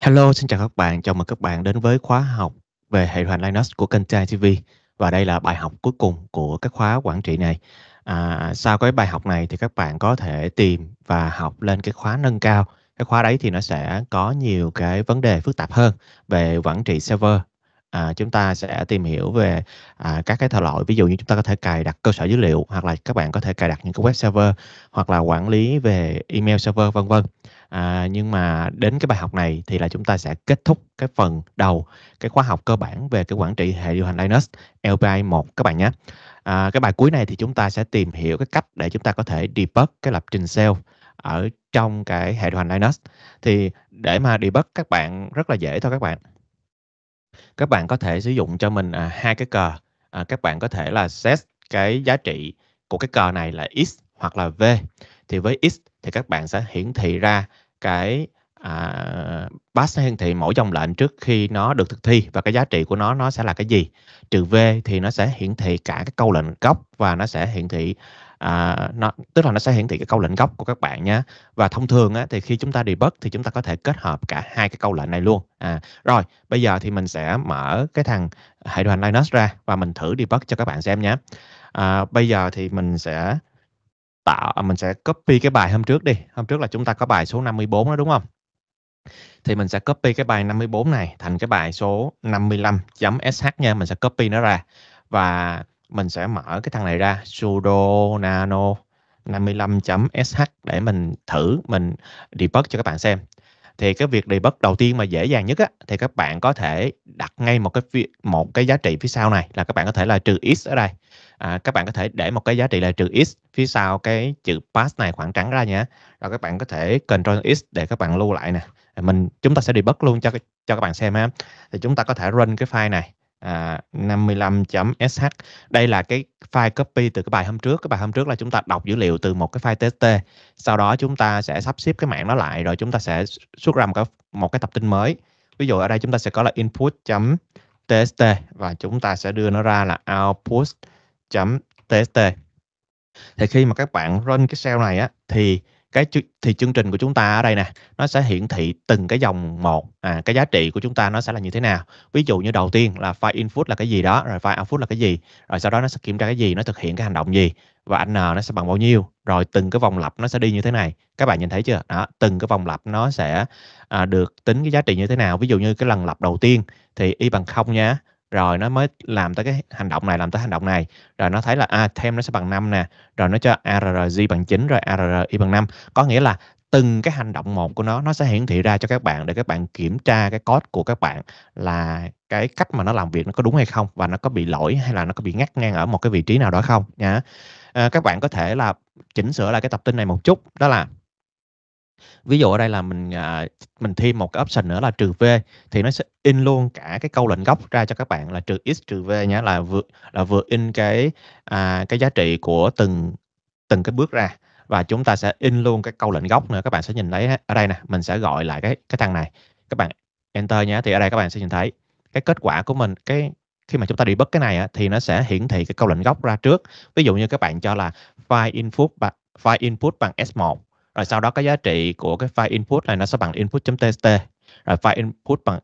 Hello, xin chào các bạn. Chào mừng các bạn đến với khóa học về hệ hoàn Linux của kênh Trai TV. Và đây là bài học cuối cùng của các khóa quản trị này. À, sau cái bài học này thì các bạn có thể tìm và học lên cái khóa nâng cao. Cái khóa đấy thì nó sẽ có nhiều cái vấn đề phức tạp hơn về quản trị server. À, chúng ta sẽ tìm hiểu về à, các cái thể loại ví dụ như chúng ta có thể cài đặt cơ sở dữ liệu hoặc là các bạn có thể cài đặt những cái web server hoặc là quản lý về email server vân vân à, nhưng mà đến cái bài học này thì là chúng ta sẽ kết thúc cái phần đầu cái khóa học cơ bản về cái quản trị hệ điều hành Linux LPI 1 các bạn nhé à, cái bài cuối này thì chúng ta sẽ tìm hiểu cái cách để chúng ta có thể debug cái lập trình sale ở trong cái hệ điều hành Linux thì để mà debug các bạn rất là dễ thôi các bạn các bạn có thể sử dụng cho mình à, hai cái cờ à, các bạn có thể là set cái giá trị của cái cờ này là x hoặc là v thì với x thì các bạn sẽ hiển thị ra cái à, pass sẽ hiển thị mỗi dòng lệnh trước khi nó được thực thi và cái giá trị của nó nó sẽ là cái gì trừ v thì nó sẽ hiển thị cả cái câu lệnh gốc và nó sẽ hiển thị à, nó tức là nó sẽ hiển thị cái câu lệnh gốc của các bạn nhé và thông thường á, thì khi chúng ta debug thì chúng ta có thể kết hợp cả hai cái câu lệnh này luôn à rồi bây giờ thì mình sẽ mở cái thằng hệ điều hành Linux ra và mình thử debug cho các bạn xem nhé à, bây giờ thì mình sẽ tạo à, mình sẽ copy cái bài hôm trước đi hôm trước là chúng ta có bài số 54 đó đúng không thì mình sẽ copy cái bài 54 này thành cái bài số 55.sh nha mình sẽ copy nó ra và mình sẽ mở cái thằng này ra sudo nano 55.sh để mình thử mình debug cho các bạn xem thì cái việc debug đầu tiên mà dễ dàng nhất á thì các bạn có thể đặt ngay một cái một cái giá trị phía sau này là các bạn có thể là trừ x ở đây à, các bạn có thể để một cái giá trị là trừ x phía sau cái chữ pass này khoảng trắng ra nhé rồi các bạn có thể control x để các bạn lưu lại nè mình chúng ta sẽ đi debug luôn cho cho các bạn xem ha thì chúng ta có thể run cái file này 55.sh à, đây là cái file copy từ cái bài hôm trước cái bài hôm trước là chúng ta đọc dữ liệu từ một cái file tst sau đó chúng ta sẽ sắp xếp cái mạng nó lại rồi chúng ta sẽ xuất ra một cái, một cái tập tin mới ví dụ ở đây chúng ta sẽ có là input tst và chúng ta sẽ đưa nó ra là output tst thì khi mà các bạn run cái cell này á thì cái thì chương trình của chúng ta ở đây nè nó sẽ hiển thị từng cái dòng một à, cái giá trị của chúng ta nó sẽ là như thế nào ví dụ như đầu tiên là file input là cái gì đó rồi file output là cái gì rồi sau đó nó sẽ kiểm tra cái gì nó thực hiện cái hành động gì và n nó sẽ bằng bao nhiêu rồi từng cái vòng lặp nó sẽ đi như thế này các bạn nhìn thấy chưa đó từng cái vòng lặp nó sẽ à, được tính cái giá trị như thế nào ví dụ như cái lần lặp đầu tiên thì y bằng không nhé rồi nó mới làm tới cái hành động này làm tới hành động này rồi nó thấy là a à, thêm nó sẽ bằng 5 nè rồi nó cho arrg bằng 9 rồi arri bằng 5 có nghĩa là từng cái hành động một của nó nó sẽ hiển thị ra cho các bạn để các bạn kiểm tra cái code của các bạn là cái cách mà nó làm việc nó có đúng hay không và nó có bị lỗi hay là nó có bị ngắt ngang ở một cái vị trí nào đó không nhá à, các bạn có thể là chỉnh sửa lại cái tập tin này một chút đó là Ví dụ ở đây là mình, à, mình thêm một cái option nữa là trừ "v" thì nó sẽ in luôn cả cái câu lệnh gốc ra cho các bạn là trừ x, trừ v nhé là vừa là vừa in cái, à, cái giá trị của từng từng cái bước ra và chúng ta sẽ in luôn cái câu lệnh gốc nữa. Các bạn sẽ nhìn thấy ở đây nè, mình sẽ gọi lại cái cái thằng này, các bạn enter nhé thì ở đây các bạn sẽ nhìn thấy cái kết quả của mình, cái khi mà chúng ta đi bất cái này á, thì nó sẽ hiển thị cái câu lệnh gốc ra trước. Ví dụ như các bạn cho là file input bằng file input bằng S1 rồi sau đó cái giá trị của cái file input này nó sẽ bằng input.txt rồi file input bằng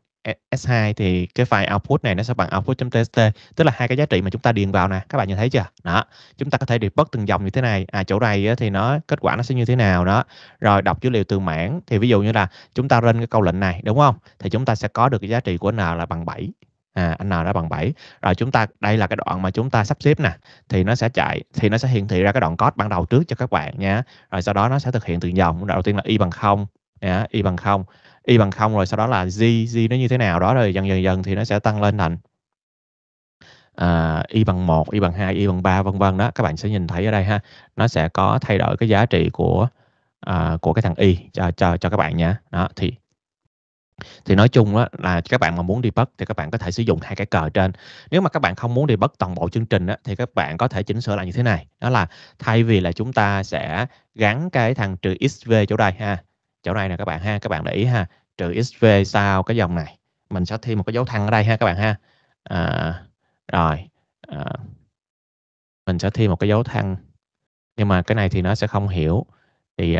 S2 thì cái file output này nó sẽ bằng output.txt tức là hai cái giá trị mà chúng ta điền vào nè các bạn nhìn thấy chưa đó chúng ta có thể debug từng dòng như thế này à chỗ này thì nó kết quả nó sẽ như thế nào đó rồi đọc dữ liệu từ mảng thì ví dụ như là chúng ta run cái câu lệnh này đúng không thì chúng ta sẽ có được cái giá trị của n là bằng 7 à, n đã bằng 7 rồi chúng ta đây là cái đoạn mà chúng ta sắp xếp nè thì nó sẽ chạy thì nó sẽ hiển thị ra cái đoạn code ban đầu trước cho các bạn nha rồi sau đó nó sẽ thực hiện từng dòng đầu tiên là y bằng không yeah, y bằng không y bằng không rồi sau đó là z z nó như thế nào đó rồi dần dần dần thì nó sẽ tăng lên thành à, y bằng 1, y bằng 2, y bằng 3 vân vân đó các bạn sẽ nhìn thấy ở đây ha nó sẽ có thay đổi cái giá trị của à, của cái thằng y cho cho cho các bạn nhé đó thì thì nói chung đó là các bạn mà muốn đi debug thì các bạn có thể sử dụng hai cái cờ trên nếu mà các bạn không muốn đi debug toàn bộ chương trình á, thì các bạn có thể chỉnh sửa lại như thế này đó là thay vì là chúng ta sẽ gắn cái thằng trừ xv chỗ đây ha chỗ này nè các bạn ha các bạn để ý ha trừ xv sau cái dòng này mình sẽ thêm một cái dấu thăng ở đây ha các bạn ha à, rồi à, mình sẽ thêm một cái dấu thăng nhưng mà cái này thì nó sẽ không hiểu thì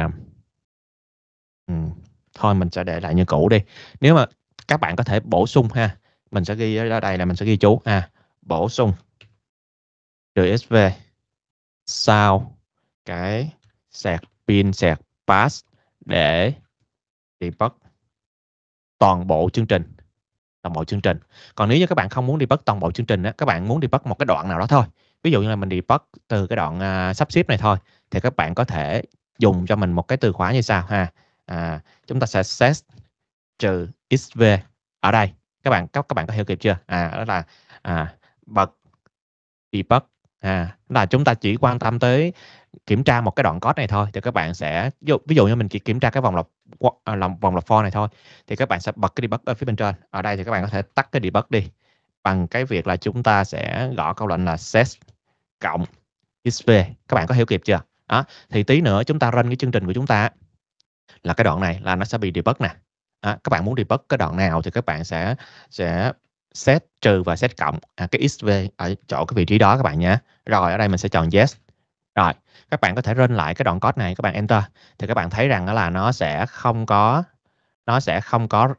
um, thôi mình sẽ để lại như cũ đi nếu mà các bạn có thể bổ sung ha mình sẽ ghi ở đây là mình sẽ ghi chú à bổ sung rsv sau cái sạc pin sạc pass để debug toàn bộ chương trình toàn bộ chương trình còn nếu như các bạn không muốn debug toàn bộ chương trình á, các bạn muốn debug một cái đoạn nào đó thôi ví dụ như là mình debug từ cái đoạn uh, sắp xếp này thôi thì các bạn có thể dùng cho mình một cái từ khóa như sau ha à, chúng ta sẽ set trừ xv ở đây các bạn các các bạn có hiểu kịp chưa à đó là à, bật debug à là chúng ta chỉ quan tâm tới kiểm tra một cái đoạn code này thôi thì các bạn sẽ ví dụ, ví dụ như mình chỉ kiểm tra cái vòng lặp à, làm vòng lặp for này thôi thì các bạn sẽ bật cái debug ở phía bên trên ở đây thì các bạn có thể tắt cái debug đi bằng cái việc là chúng ta sẽ gõ câu lệnh là set cộng xv các bạn có hiểu kịp chưa đó thì tí nữa chúng ta run cái chương trình của chúng ta là cái đoạn này là nó sẽ bị debug nè à, các bạn muốn debug cái đoạn nào thì các bạn sẽ sẽ set trừ và set cộng à, cái xv ở chỗ cái vị trí đó các bạn nhé rồi ở đây mình sẽ chọn yes rồi các bạn có thể run lại cái đoạn code này các bạn enter thì các bạn thấy rằng là nó sẽ không có nó sẽ không có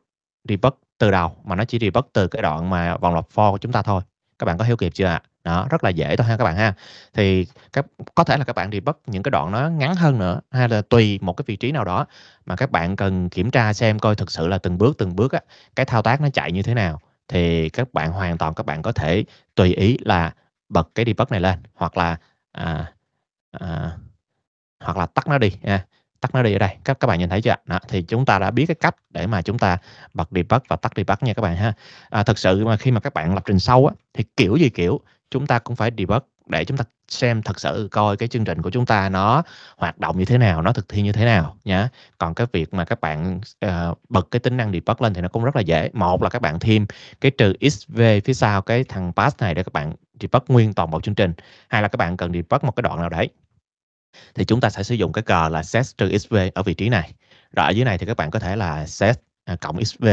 debug từ đầu mà nó chỉ debug từ cái đoạn mà vòng lặp for của chúng ta thôi các bạn có hiểu kịp chưa ạ à? đó rất là dễ thôi ha các bạn ha thì các có thể là các bạn debug những cái đoạn nó ngắn hơn nữa hay là tùy một cái vị trí nào đó mà các bạn cần kiểm tra xem coi thực sự là từng bước từng bước á, cái thao tác nó chạy như thế nào thì các bạn hoàn toàn các bạn có thể tùy ý là bật cái debug này lên hoặc là à, à, hoặc là tắt nó đi nha tắt nó đi ở đây các các bạn nhìn thấy chưa đó, thì chúng ta đã biết cái cách để mà chúng ta bật debug và tắt debug nha các bạn ha à, thực sự mà khi mà các bạn lập trình sâu á, thì kiểu gì kiểu chúng ta cũng phải debug để chúng ta xem thật sự coi cái chương trình của chúng ta nó hoạt động như thế nào nó thực thi như thế nào nhá còn cái việc mà các bạn uh, bật cái tính năng debug lên thì nó cũng rất là dễ một là các bạn thêm cái trừ xv phía sau cái thằng pass này để các bạn debug nguyên toàn bộ chương trình hay là các bạn cần debug một cái đoạn nào đấy thì chúng ta sẽ sử dụng cái cờ là set trừ xv ở vị trí này rồi ở dưới này thì các bạn có thể là set à, cộng xv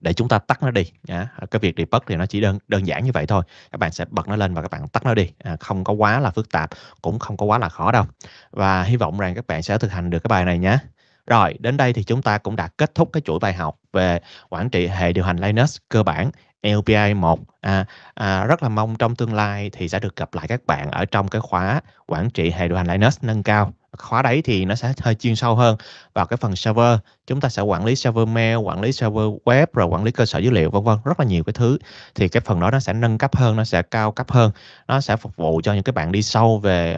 để chúng ta tắt nó đi à, cái việc debug thì nó chỉ đơn đơn giản như vậy thôi các bạn sẽ bật nó lên và các bạn tắt nó đi à, không có quá là phức tạp cũng không có quá là khó đâu và hy vọng rằng các bạn sẽ thực hành được cái bài này nhé rồi, đến đây thì chúng ta cũng đã kết thúc cái chuỗi bài học về quản trị hệ điều hành Linux cơ bản LPI 1 à, à, rất là mong trong tương lai thì sẽ được gặp lại các bạn ở trong cái khóa quản trị hệ điều hành Linux nâng cao khóa đấy thì nó sẽ hơi chuyên sâu hơn vào cái phần server chúng ta sẽ quản lý server mail quản lý server web rồi quản lý cơ sở dữ liệu vân vân rất là nhiều cái thứ thì cái phần đó nó sẽ nâng cấp hơn nó sẽ cao cấp hơn nó sẽ phục vụ cho những cái bạn đi sâu về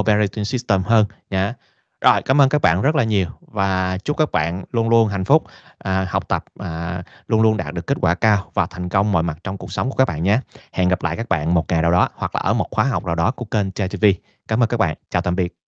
operating system hơn nhá rồi, cảm ơn các bạn rất là nhiều và chúc các bạn luôn luôn hạnh phúc, à, học tập à, luôn luôn đạt được kết quả cao và thành công mọi mặt trong cuộc sống của các bạn nhé. Hẹn gặp lại các bạn một ngày nào đó hoặc là ở một khóa học nào đó của kênh Cha TV. Cảm ơn các bạn. Chào tạm biệt.